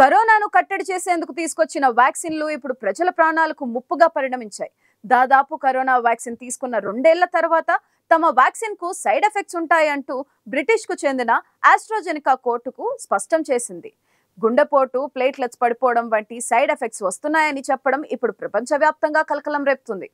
కరోనాను కట్టడి చేసేందుకు తీసుకొచ్చిన వ్యాక్సిన్లు ఇప్పుడు ప్రజల ప్రాణాలకు ముప్పుగా పరిణమించాయి దాదాపు కరోనా వ్యాక్సిన్ తీసుకున్న రెండేళ్ల తర్వాత తమ వ్యాక్సిన్ కు సైడ్ ఎఫెక్ట్స్ ఉంటాయంటూ బ్రిటిష్ కు చెందిన ఆస్ట్రోజెనికా కోర్టుకు స్పష్టం చేసింది గుండెపోటు ప్లేట్లెట్స్ పడిపోవడం వంటి సైడ్ ఎఫెక్ట్స్ వస్తున్నాయని చెప్పడం ఇప్పుడు ప్రపంచవ్యాప్తంగా కలకలం రేపుతుంది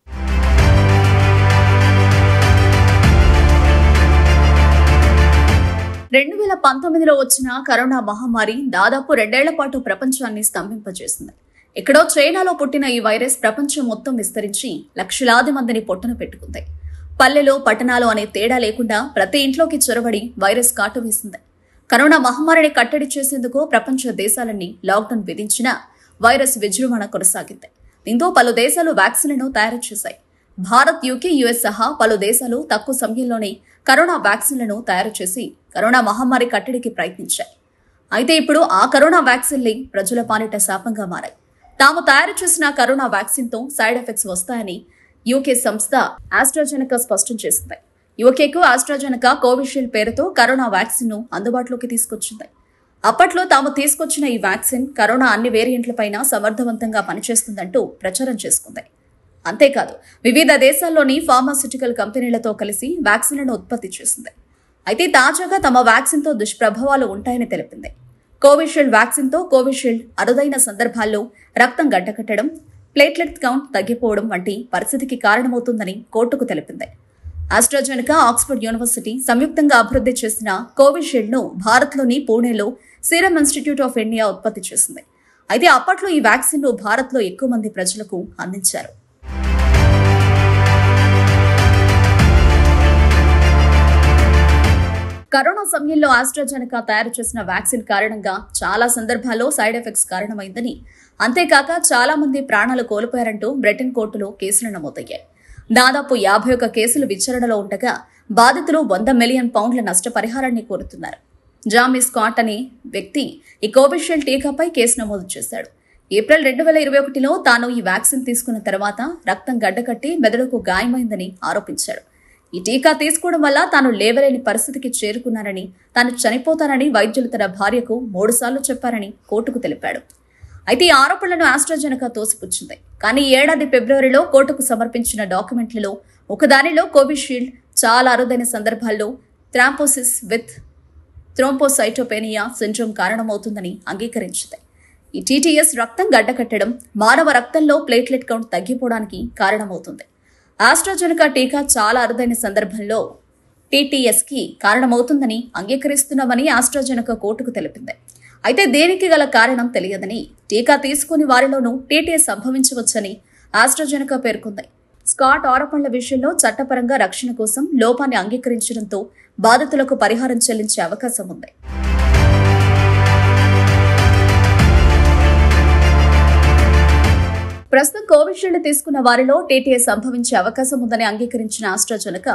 రెండు వేల పంతొమ్మిదిలో వచ్చిన కరోనా మహమ్మారి దాదాపు రెండేళ్ల పాటు ప్రపంచాన్ని స్తంభింపజేసింది ఎక్కడో చైనాలో పుట్టిన ఈ వైరస్ ప్రపంచం మొత్తం విస్తరించి లక్షలాది మందిని పొట్టున పెట్టుకుంది పల్లెలో పట్టణాలు అనే తేడా లేకుండా ప్రతి ఇంట్లోకి చొరబడి వైరస్ కాటు వేసింది కరోనా మహమ్మారిని కట్టడి చేసేందుకు ప్రపంచ దేశాలన్నీ లాక్డౌన్ విధించిన వైరస్ విజృంభణ కొనసాగింది దీంతో పలు దేశాలు వ్యాక్సిన్లను తయారు చేశాయి భారత్ యూకే యుఎస్ సహా పలు దేశాలు తక్కువ సమయంలోనే కరోనా వ్యాక్సిన్లను తయారు చేసి కరోనా మహమ్మారి కట్టడికి ప్రయత్నించాయి అయితే ఇప్పుడు ఆ కరోనా వ్యాక్సిన్లే ప్రజల పాలిట శాపంగా మారాయి తాము తయారు చేసిన కరోనా వ్యాక్సిన్తో సైడ్ ఎఫెక్ట్స్ వస్తాయని యూకే సంస్థ ఆస్ట్రాజెనకా స్పష్టం చేసింది యూకేకు ఆస్ట్రాజెనకా కోవిషీల్డ్ పేరుతో కరోనా వ్యాక్సిన్ను అందుబాటులోకి తీసుకొచ్చింది అప్పట్లో తాము తీసుకొచ్చిన ఈ వ్యాక్సిన్ కరోనా అన్ని వేరియంట్లపైన సమర్థవంతంగా పనిచేస్తుందంటూ ప్రచారం చేసుకుంది అంతేకాదు వివిధ దేశాల్లోని ఫార్మాసిటికల్ కంపెనీలతో కలిసి వ్యాక్సిన్లను ఉత్పత్తి చేసింది అయితే తాజాగా తమ వ్యాక్సిన్తో దుష్ప్రభావాలు ఉంటాయని తెలిపింది కోవిషీల్డ్ వ్యాక్సిన్తో కోవిషీల్డ్ అరుదైన సందర్భాల్లో రక్తం గడ్డకట్టడం ప్లేట్లెట్ కౌంట్ తగ్గిపోవడం వంటి పరిస్థితికి కారణమవుతుందని కోర్టుకు తెలిపింది ఆస్ట్రాజెనికా ఆక్స్ఫర్డ్ యూనివర్సిటీ సంయుక్తంగా అభివృద్ధి చేసిన కోవిషీల్డ్ను భారత్లోని పూణేలో సీరం ఇన్స్టిట్యూట్ ఆఫ్ ఇండియా ఉత్పత్తి చేసింది అయితే అప్పట్లో ఈ వ్యాక్సిన్ను భారత్లో ఎక్కువ మంది ప్రజలకు అందించారు కరోనా సమయంలో ఆస్ట్రాజెనికా తయారు చేసిన వ్యాక్సిన్ కారణంగా చాలా సందర్భాల్లో సైడ్ ఎఫెక్ట్స్ కారణమైందని అంతేకాక చాలా మంది ప్రాణాలు కోల్పోయారంటూ బ్రిటన్ కోర్టులో కేసులు నమోదయ్యాయి దాదాపు యాభై ఒక్క కేసులు విచారణలో ఉండగా బాధితులు వంద మిలియన్ పౌండ్ల నష్టపరిహారాన్ని కోరుతున్నారు జామీ స్కాట్ అనే వ్యక్తి ఈ కోవిషీల్డ్ టీకాపై కేసు నమోదు చేశాడు ఏప్రిల్ రెండు వేల ఇరవై ఒకటిలో తాను ఈ వ్యాక్సిన్ తీసుకున్న తర్వాత రక్తం గడ్డకట్టి మెదడుకు గాయమైందని ఆరోపించాడు ఈ టీకా తీసుకోవడం వల్ల తాను లేవలేని పరిస్థితికి చేరుకున్నానని తాను చనిపోతానని వైద్యులు తన భార్యకు మూడుసార్లు చెప్పారని కోర్టుకు తెలిపాడు అయితే ఈ ఆరోపణలను ఆస్ట్రాజెనకా తోసిపుచ్చింది కానీ ఏడాది ఫిబ్రవరిలో కోర్టుకు సమర్పించిన డాక్యుమెంట్లలో ఒకదానిలో కోవిషీల్డ్ చాలా అరుదైన సందర్భాల్లో థ్రాంపోసిస్ విత్ థ్రోంపోసైటోపెనియా సిండ్రోమ్ కారణమవుతుందని అంగీకరించింది ఈ టీటీఎస్ రక్తం గడ్డకట్టడం మానవ రక్తంలో ప్లేట్లెట్ కౌంట్ తగ్గిపోవడానికి కారణమవుతుంది ఆస్ట్రాజెనికా టీకా చాలా అరుదైన సందర్భంలో టీటీఎస్కి కారణమవుతుందని అంగీకరిస్తున్నామని ఆస్ట్రాజెనకా కోర్టుకు తెలిపింది అయితే దేనికి గల కారణం తెలియదని టీకా తీసుకుని వారిలోనూ టీటీఎస్ సంభవించవచ్చని ఆస్ట్రాజెనకా పేర్కొంది స్కాట్ ఆరోపణల విషయంలో చట్టపరంగా రక్షణ కోసం లోపాన్ని అంగీకరించడంతో బాధితులకు పరిహారం చెల్లించే అవకాశం ఉంది ప్రస్తుతం కోవిషీల్డ్ తీసుకున్న వారిలో టీటీఏ సంభవించే అవకాశం ఉందని అంగీకరించిన ఆస్ట్రాజెనక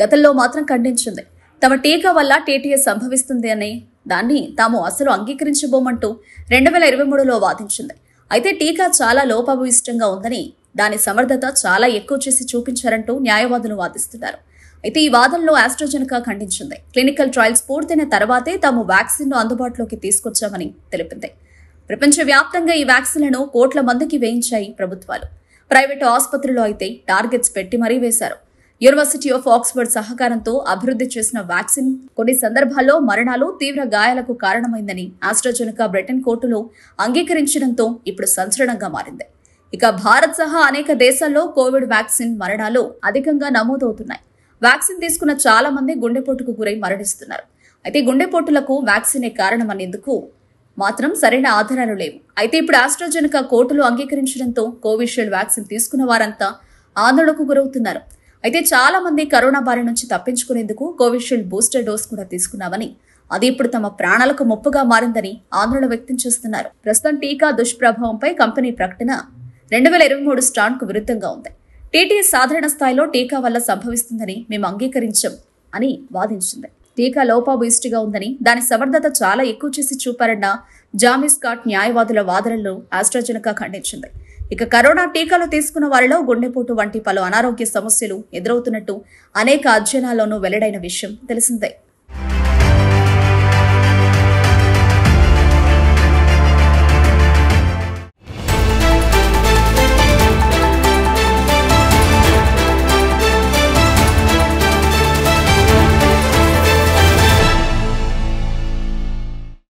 గతంలో మాత్రం ఖండించింది తమ టీకా వల్ల టీటీఏ సంభవిస్తుంది అని దాన్ని తాము అసలు అంగీకరించబోమంటూ రెండు వేల ఇరవై మూడులో వాదించింది అయితే టీకా చాలా లోపభూయిష్టంగా ఉందని దాని సమర్థత చాలా ఎక్కువ చేసి చూపించారంటూ న్యాయవాదులు వాదిస్తున్నారు అయితే ఈ వాదనలో ఆస్ట్రోజెనికా ఖండించింది క్లినికల్ ట్రయల్స్ పూర్తయిన తర్వాతే తాము వ్యాక్సిన్ను అందుబాటులోకి తీసుకొచ్చామని తెలిపింది ప్రపంచవ్యాప్తంగా ఈ వ్యాక్సిన్లను కోట్ల మందికి వేయించాయి ప్రభుత్వాలు ప్రైవేటు ఆసుపత్రులు అయితే టార్గెట్స్ పెట్టి మరీ వేశారు యూనివర్సిటీ ఆఫ్ ఆక్స్ఫర్డ్ సహకారంతో అభివృద్ధి చేసిన వ్యాక్సిన్ కొన్ని సందర్భాల్లో మరణాలు తీవ్ర గాయాలకు కారణమైందని ఆస్ట్రాజెనకా బ్రిటన్ కోర్టులో అంగీకరించడంతో ఇప్పుడు సంచలనంగా మారింది ఇక భారత్ సహా అనేక దేశాల్లో కోవిడ్ వ్యాక్సిన్ మరణాలు అధికంగా నమోదవుతున్నాయి వ్యాక్సిన్ తీసుకున్న చాలా మంది గుండెపోటుకు గురై మరణిస్తున్నారు అయితే గుండెపోటులకు వ్యాక్సినే కారణమనేందుకు మాత్రం సరైన ఆధారాలు లేవు అయితే ఇప్పుడు ఆస్ట్రాజెనక కోర్టులు అంగీకరించడంతో కోవిషీల్డ్ వ్యాక్సిన్ తీసుకున్న వారంతా ఆందోళనకు గురవుతున్నారు అయితే చాలా మంది కరోనా బారి నుంచి తప్పించుకునేందుకు కోవిషీల్డ్ బూస్టర్ డోస్ కూడా తీసుకున్నామని అది ఇప్పుడు తమ ప్రాణాలకు ముప్పుగా మారిందని ఆందోళన వ్యక్తం చేస్తున్నారు ప్రస్తుతం టీకా దుష్ప్రభావంపై కంపెనీ ప్రకటన రెండు వేల ఇరవై మూడు స్టాండ్కు విరుద్ధంగా ఉంది టీటీ సాధారణ స్థాయిలో టీకా వల్ల సంభవిస్తుందని మేము అంగీకరించం అని వాదించింది టీకా గా ఉందని దాని సమర్థత చాలా ఎక్కువ చేసి చూపారన్న జామిస్కాట్ న్యాయవాదుల వాదనలను ఆస్ట్రాజెనకా ఖండించింది ఇక కరోనా టీకాలు తీసుకున్న వారిలో గుండెపోటు వంటి పలు అనారోగ్య సమస్యలు ఎదురవుతున్నట్టు అనేక అధ్యయనాల్లోనూ వెల్లడైన విషయం తెలిసిందే